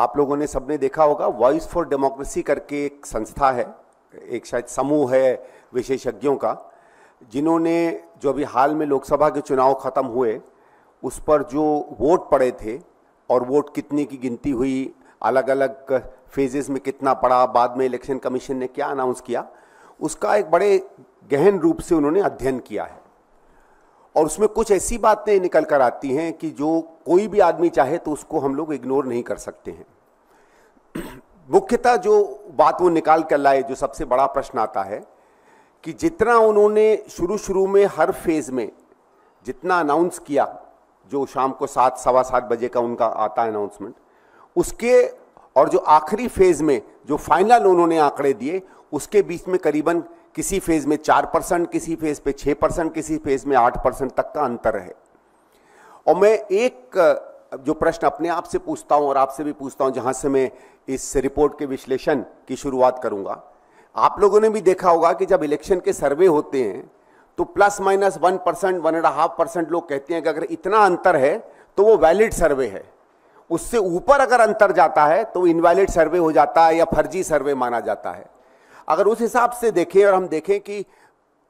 आप लोगों ने सबने देखा होगा वॉइस फॉर डेमोक्रेसी करके एक संस्था है एक शायद समूह है विशेषज्ञों का जिन्होंने जो अभी हाल में लोकसभा के चुनाव ख़त्म हुए उस पर जो वोट पड़े थे और वोट कितने की गिनती हुई अलग अलग फेजेस में कितना पड़ा बाद में इलेक्शन कमीशन ने क्या अनाउंस किया उसका एक बड़े गहन रूप से उन्होंने अध्ययन किया है और उसमें कुछ ऐसी बातें निकल कर आती हैं कि जो कोई भी आदमी चाहे तो उसको हम लोग इग्नोर नहीं कर सकते हैं मुख्यतः जो बात वो निकाल कर लाए जो सबसे बड़ा प्रश्न आता है कि जितना उन्होंने शुरू शुरू में हर फेज़ में जितना अनाउंस किया जो शाम को सात सवा सात बजे का उनका आता है अनाउंसमेंट उसके और जो आखिरी फेज़ में जो फाइनल उन्होंने आंकड़े दिए उसके बीच में करीबन किसी फेज में चार परसेंट किसी फेज पे छह परसेंट किसी फेज में आठ परसेंट तक का अंतर है और मैं एक जो प्रश्न अपने आप से पूछता हूं और आपसे भी पूछता हूं जहां से मैं इस रिपोर्ट के विश्लेषण की शुरुआत करूंगा आप लोगों ने भी देखा होगा कि जब इलेक्शन के सर्वे होते हैं तो plus minus one percent one and half percent लोग कहते हैं कि अगर इतना अंतर है तो वो वैलिड सर्वे है उससे ऊपर अगर अंतर जाता है तो इनवैलिड सर्वे हो जाता है या फर्जी सर्वे माना जाता है अगर उस हिसाब से देखें और हम देखें कि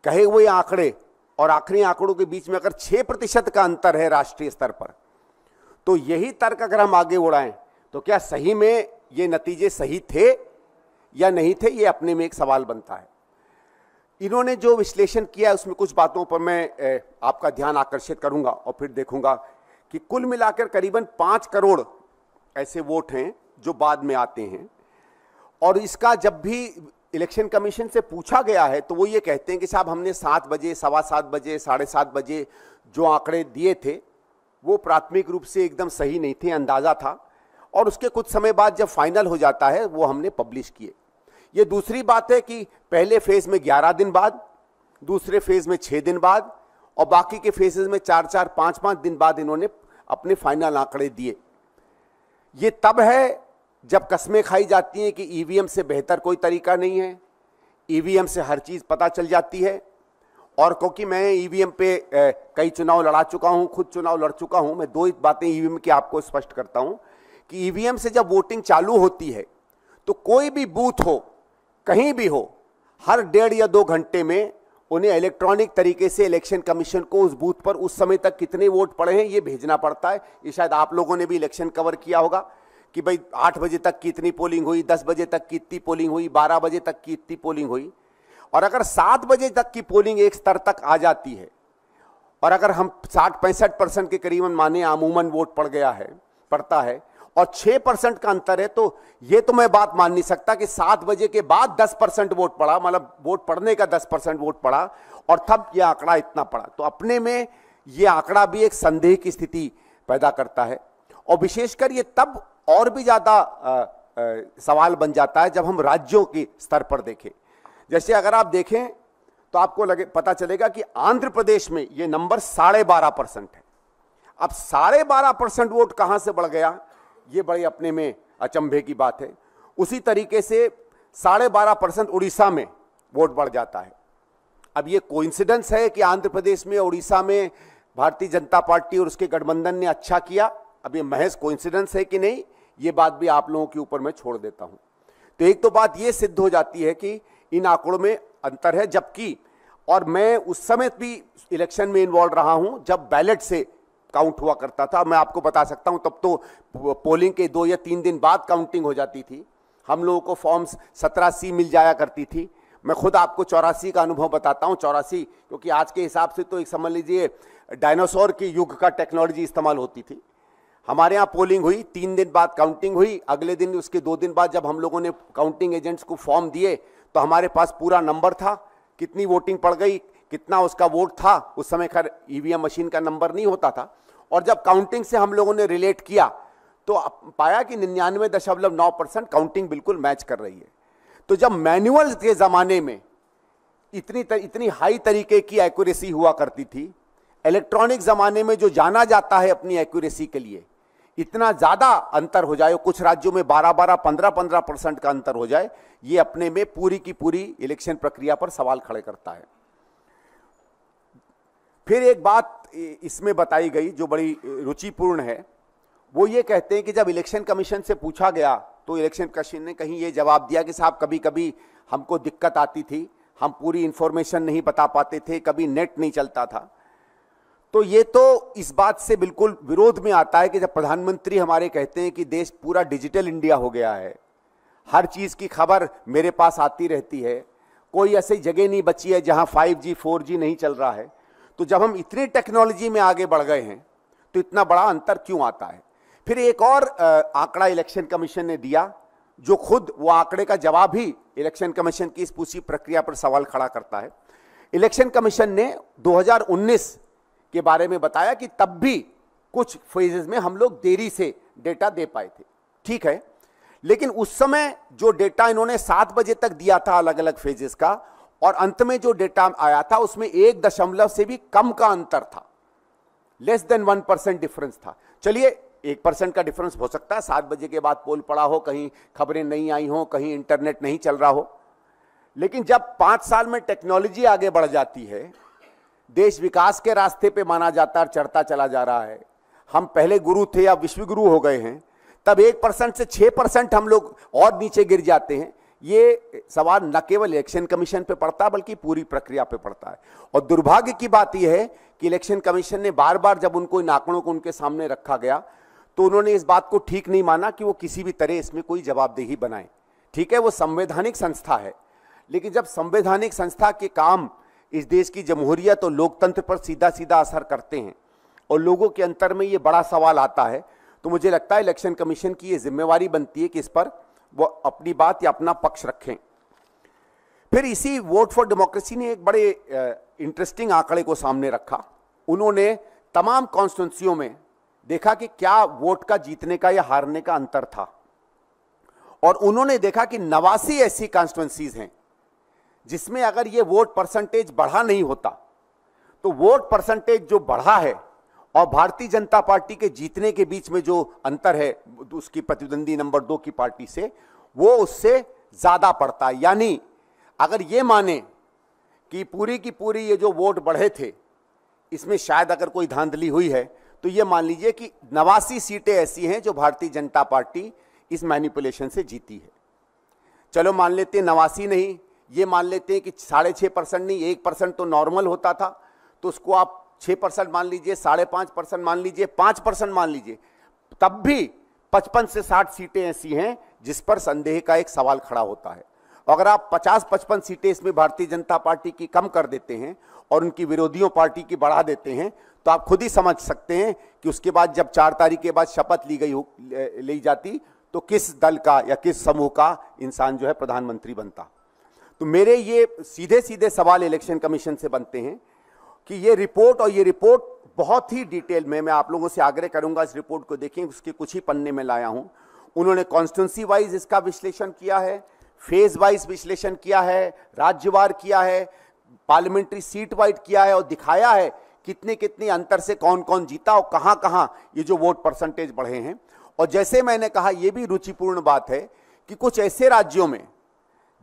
कहे हुए आंकड़े और आखिरी आंकड़ों के बीच में अगर छह प्रतिशत का अंतर है राष्ट्रीय स्तर पर तो यही तर्क अगर हम आगे उड़ाएं तो क्या सही में ये नतीजे सही थे या नहीं थे ये अपने में एक सवाल बनता है इन्होंने जो विश्लेषण किया उसमें कुछ बातों पर मैं आपका ध्यान आकर्षित करूंगा और फिर देखूंगा कि कुल मिलाकर करीबन पांच करोड़ ऐसे वोट हैं जो बाद में आते हैं और इसका जब भी इलेक्शन कमीशन से पूछा गया है तो वो ये कहते हैं कि साहब हमने सात बजे सवा सात बजे साढ़े सात बजे जो आंकड़े दिए थे वो प्राथमिक रूप से एकदम सही नहीं थे अंदाज़ा था और उसके कुछ समय बाद जब फाइनल हो जाता है वो हमने पब्लिश किए ये दूसरी बात है कि पहले फेज़ में ग्यारह दिन बाद दूसरे फेज़ में छः दिन बाद और बाकी के फेजेज में चार चार पाँच पाँच दिन बाद इन्होंने अपने फाइनल आंकड़े दिए ये तब है जब कस्में खाई जाती हैं कि ईवीएम से बेहतर कोई तरीका नहीं है ईवीएम से हर चीज़ पता चल जाती है और क्योंकि मैं ईवीएम पे कई चुनाव लड़ा चुका हूं खुद चुनाव लड़ चुका हूं मैं दो ही बातें ईवीएम की आपको स्पष्ट करता हूं कि ईवीएम से जब वोटिंग चालू होती है तो कोई भी बूथ हो कहीं भी हो हर डेढ़ या दो घंटे में उन्हें इलेक्ट्रॉनिक तरीके से इलेक्शन कमीशन को उस बूथ पर उस समय तक कितने वोट पड़े हैं ये भेजना पड़ता है ये शायद आप लोगों ने भी इलेक्शन कवर किया होगा कि भाई आठ बजे तक की इतनी पोलिंग हुई दस बजे तक की इतनी पोलिंग हुई बारह बजे तक की इतनी पोलिंग हुई और अगर सात बजे तक की पोलिंग एक स्तर तक आ जाती है और अगर हम साठ पैंसठ परसेंट के करीबन माने अमूमन वोट पड़ गया है पड़ता है और छह परसेंट का अंतर है तो यह तो मैं बात मान नहीं सकता कि सात बजे के बाद दस परसेंट वोट पड़ा मतलब वोट पड़ने का दस परसेंट वोट पड़ा और तब यह आंकड़ा इतना पड़ा तो अपने में यह आंकड़ा भी एक संदेह की स्थिति पैदा करता है और विशेषकर यह तब और भी ज़्यादा सवाल बन जाता है जब हम राज्यों के स्तर पर देखें जैसे अगर आप देखें तो आपको लगे पता चलेगा कि आंध्र प्रदेश में ये नंबर साढ़े बारह परसेंट है अब साढ़े बारह परसेंट वोट कहाँ से बढ़ गया ये बड़े अपने में अचंभे की बात है उसी तरीके से साढ़े बारह परसेंट उड़ीसा में वोट बढ़ जाता है अब ये कोइंसिडेंस है कि आंध्र प्रदेश में उड़ीसा में भारतीय जनता पार्टी और उसके गठबंधन ने अच्छा किया अब ये महज कोइंसिडेंस है कि नहीं ये बात भी आप लोगों के ऊपर मैं छोड़ देता हूं तो एक तो बात यह सिद्ध हो जाती है कि इन आंकड़ों में अंतर है जबकि और मैं उस समय भी इलेक्शन में इन्वॉल्व रहा हूं जब बैलेट से काउंट हुआ करता था मैं आपको बता सकता हूं तब तो पोलिंग के दो या तीन दिन बाद काउंटिंग हो जाती थी हम लोगों को फॉर्म्स सत्रह सी मिल जाया करती थी मैं खुद आपको चौरासी का अनुभव बताता हूँ चौरासी क्योंकि आज के हिसाब से तो एक समझ लीजिए डायनासोर के युग का टेक्नोलॉजी इस्तेमाल होती थी हमारे यहाँ पोलिंग हुई तीन दिन बाद काउंटिंग हुई अगले दिन उसके दो दिन बाद जब हम लोगों ने काउंटिंग एजेंट्स को फॉर्म दिए तो हमारे पास पूरा नंबर था कितनी वोटिंग पड़ गई कितना उसका वोट था उस समय खैर ई e मशीन का नंबर नहीं होता था और जब काउंटिंग से हम लोगों ने रिलेट किया तो पाया कि निन्यानवे दशमलव नौ परसेंट काउंटिंग बिल्कुल मैच कर रही है तो जब मैनुअल के ज़माने में इतनी तर, इतनी हाई तरीके की एक्यूरेसी हुआ करती थी इलेक्ट्रॉनिक ज़माने में जो जाना जाता है अपनी एक्यूरेसी के लिए इतना ज़्यादा अंतर हो जाए कुछ राज्यों में बारह बारह पंद्रह पंद्रह परसेंट का अंतर हो जाए ये अपने में पूरी की पूरी इलेक्शन प्रक्रिया पर सवाल खड़े करता है फिर एक बात इसमें बताई गई जो बड़ी रुचिपूर्ण है वो ये कहते हैं कि जब इलेक्शन कमीशन से पूछा गया तो इलेक्शन कमीशन ने कहीं ये जवाब दिया कि साहब कभी कभी हमको दिक्कत आती थी हम पूरी इन्फॉर्मेशन नहीं बता पाते थे कभी नेट नहीं चलता था तो ये तो इस बात से बिल्कुल विरोध में आता है कि जब प्रधानमंत्री हमारे कहते हैं कि देश पूरा डिजिटल इंडिया हो गया है हर चीज़ की खबर मेरे पास आती रहती है कोई ऐसी जगह नहीं बची है जहाँ 5G 4G नहीं चल रहा है तो जब हम इतनी टेक्नोलॉजी में आगे बढ़ गए हैं तो इतना बड़ा अंतर क्यों आता है फिर एक और आंकड़ा इलेक्शन कमीशन ने दिया जो खुद वो आंकड़े का जवाब ही इलेक्शन कमीशन की इस पूरी प्रक्रिया पर सवाल खड़ा करता है इलेक्शन कमीशन ने 2019 के बारे में बताया कि तब भी कुछ फेजेज में हम लोग देरी से डेटा दे पाए थे ठीक है लेकिन उस समय जो डेटा इन्होंने सात बजे तक दिया था अलग अलग फेजेस का और अंत में जो डेटा आया था उसमें एक दशमलव से भी कम का अंतर था less than one percent difference था चलिए एक परसेंट का डिफरेंस हो सकता है सात बजे के बाद पोल पड़ा हो कहीं खबरें नहीं आई हो कहीं इंटरनेट नहीं चल रहा हो लेकिन जब पांच साल में टेक्नोलॉजी आगे बढ़ जाती है देश विकास के रास्ते पे माना जाता है चढ़ता चला जा रहा है हम पहले गुरु थे या विश्व गुरु हो गए हैं तब एक परसेंट से छः परसेंट हम लोग और नीचे गिर जाते हैं ये सवाल न केवल इलेक्शन कमीशन पे पड़ता है बल्कि पूरी प्रक्रिया पे पड़ता है और दुर्भाग्य की बात यह है कि इलेक्शन कमीशन ने बार बार जब उनको इन आंकड़ों को उनके सामने रखा गया तो उन्होंने इस बात को ठीक नहीं माना कि वो किसी भी तरह इसमें कोई जवाबदेही बनाए ठीक है वो संवैधानिक संस्था है लेकिन जब संवैधानिक संस्था के काम इस देश की जमहूरियत और लोकतंत्र पर सीधा सीधा असर करते हैं और लोगों के अंतर में ये बड़ा सवाल आता है तो मुझे लगता है इलेक्शन कमीशन की ये जिम्मेवारी बनती है कि इस पर वो अपनी बात या अपना पक्ष रखें फिर इसी वोट फॉर डेमोक्रेसी ने एक बड़े इंटरेस्टिंग आंकड़े को सामने रखा उन्होंने तमाम कॉन्स्टिट्यूंसियों में देखा कि क्या वोट का जीतने का या हारने का अंतर था और उन्होंने देखा कि नवासी ऐसी कॉन्स्टिट्यूंसीज हैं जिसमें अगर ये वोट परसेंटेज बढ़ा नहीं होता तो वोट परसेंटेज जो बढ़ा है और भारतीय जनता पार्टी के जीतने के बीच में जो अंतर है उसकी प्रतिद्वंदी नंबर दो की पार्टी से वो उससे ज़्यादा पड़ता है यानी अगर ये माने कि पूरी की पूरी ये जो वोट बढ़े थे इसमें शायद अगर कोई धांधली हुई है तो ये मान लीजिए कि नवासी सीटें ऐसी हैं जो भारतीय जनता पार्टी इस मैनिपुलेशन से जीती है चलो मान लेते हैं नवासी नहीं ये मान लेते हैं कि साढ़े छः परसेंट नहीं एक परसेंट तो नॉर्मल होता था तो उसको आप छः परसेंट मान लीजिए साढ़े पाँच परसेंट मान लीजिए पाँच परसेंट मान लीजिए तब भी पचपन से साठ सीटें ऐसी हैं जिस पर संदेह का एक सवाल खड़ा होता है अगर आप पचास पचपन सीटें इसमें भारतीय जनता पार्टी की कम कर देते हैं और उनकी विरोधियों पार्टी की बढ़ा देते हैं तो आप खुद ही समझ सकते हैं कि उसके बाद जब चार तारीख के बाद शपथ ली गई हो ली जाती तो किस दल का या किस समूह का इंसान जो है प्रधानमंत्री बनता तो मेरे ये सीधे सीधे सवाल इलेक्शन कमीशन से बनते हैं कि ये रिपोर्ट और ये रिपोर्ट बहुत ही डिटेल में मैं आप लोगों से आग्रह करूंगा इस रिपोर्ट को देखें उसके कुछ ही पन्ने में लाया हूं उन्होंने कॉन्स्टिट्यूंसी वाइज इसका विश्लेषण किया है फेज वाइज विश्लेषण किया है राज्यवार किया है पार्लियामेंट्री सीट वाइज किया है और दिखाया है कितने कितने अंतर से कौन कौन जीता और कहाँ कहाँ ये जो वोट परसेंटेज बढ़े हैं और जैसे मैंने कहा यह भी रुचिपूर्ण बात है कि कुछ ऐसे राज्यों में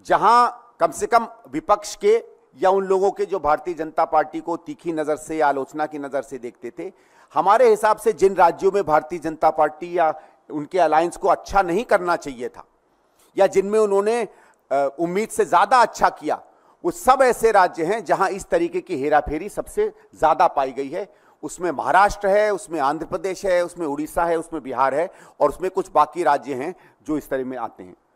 जहां कम से कम विपक्ष के या उन लोगों के जो भारतीय जनता पार्टी को तीखी नज़र से या आलोचना की नज़र से देखते थे हमारे हिसाब से जिन राज्यों में भारतीय जनता पार्टी या उनके अलायंस को अच्छा नहीं करना चाहिए था या जिनमें उन्होंने उम्मीद से ज़्यादा अच्छा किया वो सब ऐसे राज्य हैं जहां इस तरीके की हेराफेरी सबसे ज़्यादा पाई गई है उसमें महाराष्ट्र है उसमें आंध्र प्रदेश है उसमें उड़ीसा है उसमें बिहार है और उसमें कुछ बाकी राज्य हैं जो इस तरह में आते हैं